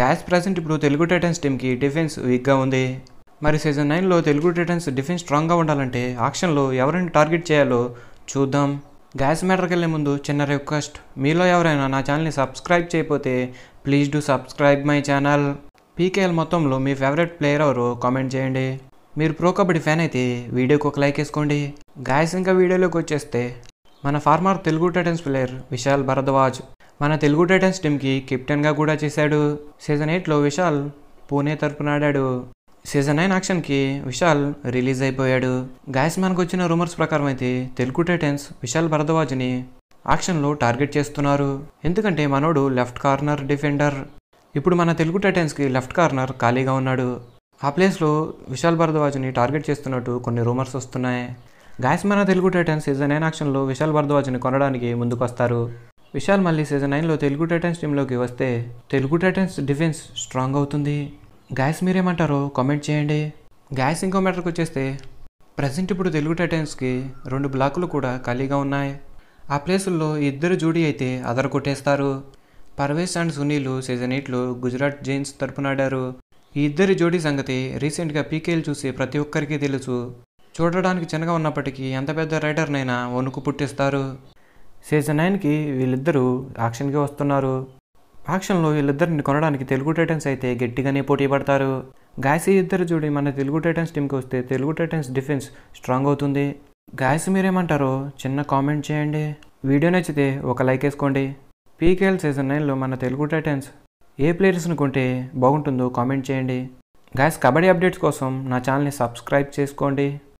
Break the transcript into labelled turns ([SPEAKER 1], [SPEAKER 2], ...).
[SPEAKER 1] gas present ఇప్పుడు Telugu Titans టీమ్కి defence వీక్గా ఉంది మరి సీజన్ నైన్లో తెలుగు టైటన్స్ డిఫెన్స్ స్ట్రాంగ్గా ఉండాలంటే ఆక్షన్లో ఎవరిని టార్గెట్ చేయాలో చూద్దాం గ్యాస్ మ్యాటర్కి వెళ్ళే ముందు చిన్న రిక్వెస్ట్ మీలో ఎవరైనా నా ఛానల్ని సబ్స్క్రైబ్ చేయకపోతే please do subscribe my channel PKL మొత్తంలో మీ ఫేవరెట్ ప్లేయర్ ఎవరు కామెంట్ చేయండి మీరు ప్రో కబడ్డీ ఫ్యాన్ అయితే వీడియోకి ఒక లైక్ వేసుకోండి గాయస్ ఇంకా వీడియోలోకి వచ్చేస్తే మన former Telugu Titans player Vishal Bharadwaj మన తెలుగు టైటన్స్ టీమ్కి కెప్టెన్గా కూడా చేశాడు సీజన్ ఎయిట్లో విశాల్ పూణే తరపున ఆడాడు సీజన్ నైన్ యాక్షన్కి విశాల్ రిలీజ్ అయిపోయాడు గాయస్ మనకు వచ్చిన రూమర్స్ ప్రకారం అయితే తెలుగు టైటన్స్ విశాల్ భరద్వాజ్ని యాక్షన్లో టార్గెట్ చేస్తున్నారు ఎందుకంటే మనోడు లెఫ్ట్ కార్నర్ డిఫెండర్ ఇప్పుడు మన తెలుగు టైటన్స్కి లెఫ్ట్ కార్నర్ ఖాళీగా ఉన్నాడు ఆ ప్లేస్లో విశాల్ భరద్వాజ్ని టార్గెట్ చేస్తున్నట్టు కొన్ని రూమర్స్ వస్తున్నాయి గాయస్ మన తెలుగు టైటన్స్ సీజన్ నైన్ యాక్షన్లో విశాల్ భరద్వాజ్ని కొనడానికి ముందుకు వస్తారు విశాల్ మళ్ళీ సీజన్ నైన్లో తెలుగు టైటన్స్ టీంలోకి వస్తే తెలుగు టైటన్స్ డిఫెన్స్ స్ట్రాంగ్ అవుతుంది గ్యాస్ మీరేమంటారో కామెంట్ చేయండి గ్యాస్ ఇంకో మ్యాటర్కి వచ్చేస్తే ప్రజెంట్ ఇప్పుడు తెలుగు టైటన్స్కి రెండు బ్లాకులు కూడా ఖాళీగా ఉన్నాయి ఆ ప్లేసుల్లో ఇద్దరు జోడీ అయితే అదర కొట్టేస్తారు పర్వేష్ అండ్ సునీల్ సీజన్ ఎయిట్లో గుజరాత్ జైన్స్ తరపున ఆడారు ఈ ఇద్దరి జోడీ సంగతి రీసెంట్గా పీకేలు చూసి ప్రతి ఒక్కరికి తెలుసు చూడడానికి చిన్నగా ఉన్నప్పటికీ ఎంత పెద్ద రైడర్నైనా వణుకు పుట్టిస్తారు సీజన్ నైన్కి వీళ్ళిద్దరూ యాక్షన్కి వస్తున్నారు యాక్షన్లో వీళ్ళిద్దరిని కొనడానికి తెలుగు టైటన్స్ అయితే గట్టిగానే పోటీ పడతారు గాయసి ఇద్దరు చూడి మన తెలుగు టైటన్స్ టీంకి వస్తే తెలుగు టైటన్స్ డిఫెన్స్ స్ట్రాంగ్ అవుతుంది గాయసి మీరేమంటారో చిన్న కామెంట్ చేయండి వీడియో నచ్చితే ఒక లైక్ వేసుకోండి పీకేఎల్ సీజన్ నైన్లో మన తెలుగు టైటన్స్ ఏ ప్లేయర్స్ని కొంటే బాగుంటుందో కామెంట్ చేయండి గాయస్ కబడ్డీ అప్డేట్స్ కోసం నా ఛానల్ని సబ్స్క్రైబ్ చేసుకోండి